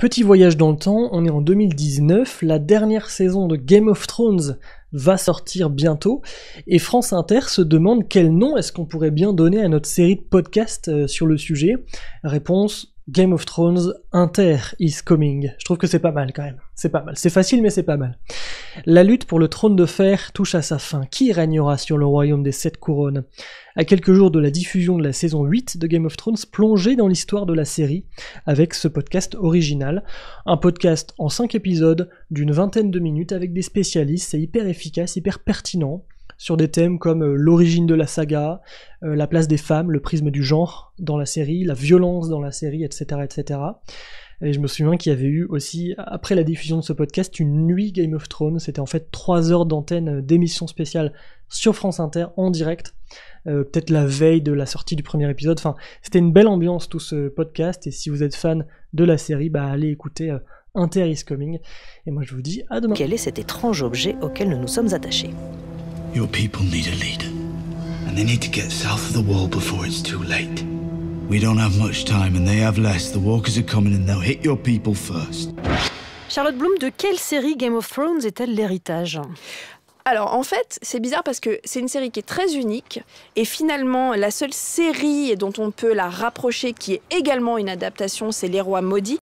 Petit voyage dans le temps, on est en 2019, la dernière saison de Game of Thrones va sortir bientôt, et France Inter se demande quel nom est-ce qu'on pourrait bien donner à notre série de podcasts euh, sur le sujet. Réponse Game of Thrones Inter is coming. Je trouve que c'est pas mal quand même. C'est pas mal. C'est facile mais c'est pas mal. La lutte pour le trône de fer touche à sa fin. Qui régnera sur le royaume des sept couronnes À quelques jours de la diffusion de la saison 8 de Game of Thrones, plongez dans l'histoire de la série avec ce podcast original. Un podcast en 5 épisodes d'une vingtaine de minutes avec des spécialistes. C'est hyper efficace, hyper pertinent sur des thèmes comme euh, l'origine de la saga, euh, la place des femmes, le prisme du genre dans la série, la violence dans la série, etc. etc. Et je me souviens qu'il y avait eu aussi, après la diffusion de ce podcast, une nuit Game of Thrones. C'était en fait trois heures d'antenne euh, d'émission spéciale sur France Inter en direct. Euh, peut-être la veille de la sortie du premier épisode. Enfin, c'était une belle ambiance tout ce podcast. Et si vous êtes fan de la série, bah, allez écouter euh, Inter is Coming. Et moi, je vous dis à demain. Quel est cet étrange objet auquel nous nous sommes attachés Your people need a And they need to get south of the wall before it's too late. We don't have much time and they have less. The walkers are coming and they'll hit your people first. Charlotte Bloom, de quelle série Game of Thrones est-elle l'héritage alors en fait, c'est bizarre parce que c'est une série qui est très unique et finalement la seule série dont on peut la rapprocher qui est également une adaptation, c'est Les Rois Maudits.